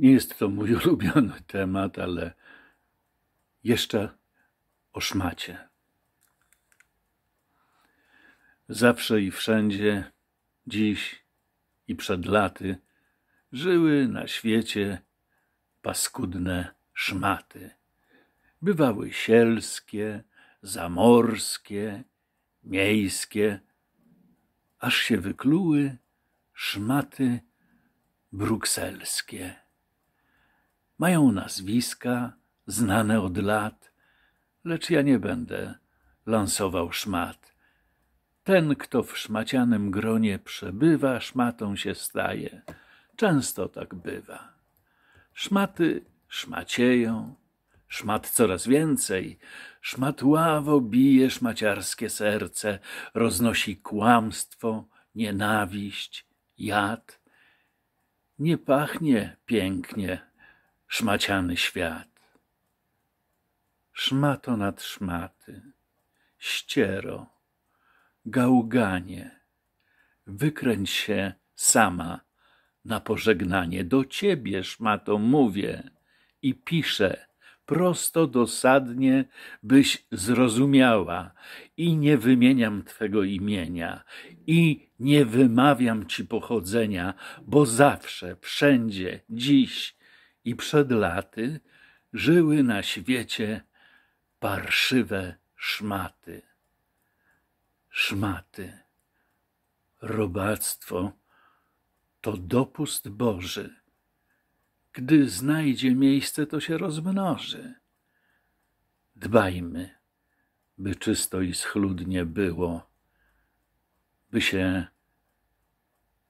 Nie jest to mój ulubiony temat, ale jeszcze o szmacie. Zawsze i wszędzie, dziś i przed laty, żyły na świecie paskudne szmaty. Bywały sielskie, zamorskie, miejskie, aż się wykluły szmaty brukselskie. Mają nazwiska znane od lat, lecz ja nie będę lansował szmat. Ten, kto w szmacianym gronie przebywa, szmatą się staje. Często tak bywa. Szmaty szmacieją, szmat coraz więcej, szmat ławo bije szmaciarskie serce, roznosi kłamstwo, nienawiść, jad. Nie pachnie pięknie szmaciany świat. Szmato nad szmaty, ściero, gałganie, wykręć się sama na pożegnanie. Do ciebie, szmato, mówię i piszę, prosto dosadnie, byś zrozumiała i nie wymieniam twego imienia i nie wymawiam ci pochodzenia, bo zawsze, wszędzie, dziś, i przed laty żyły na świecie parszywe szmaty. Szmaty, robactwo to dopust Boży. Gdy znajdzie miejsce, to się rozmnoży. Dbajmy, by czysto i schludnie było, by się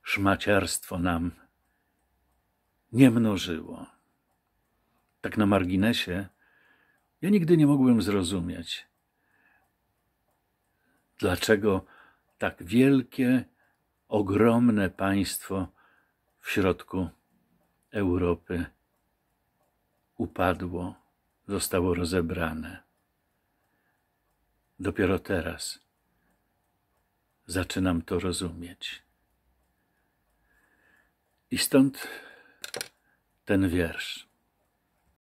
szmaciarstwo nam nie mnożyło tak na marginesie, ja nigdy nie mogłem zrozumieć, dlaczego tak wielkie, ogromne państwo w środku Europy upadło, zostało rozebrane. Dopiero teraz zaczynam to rozumieć. I stąd ten wiersz.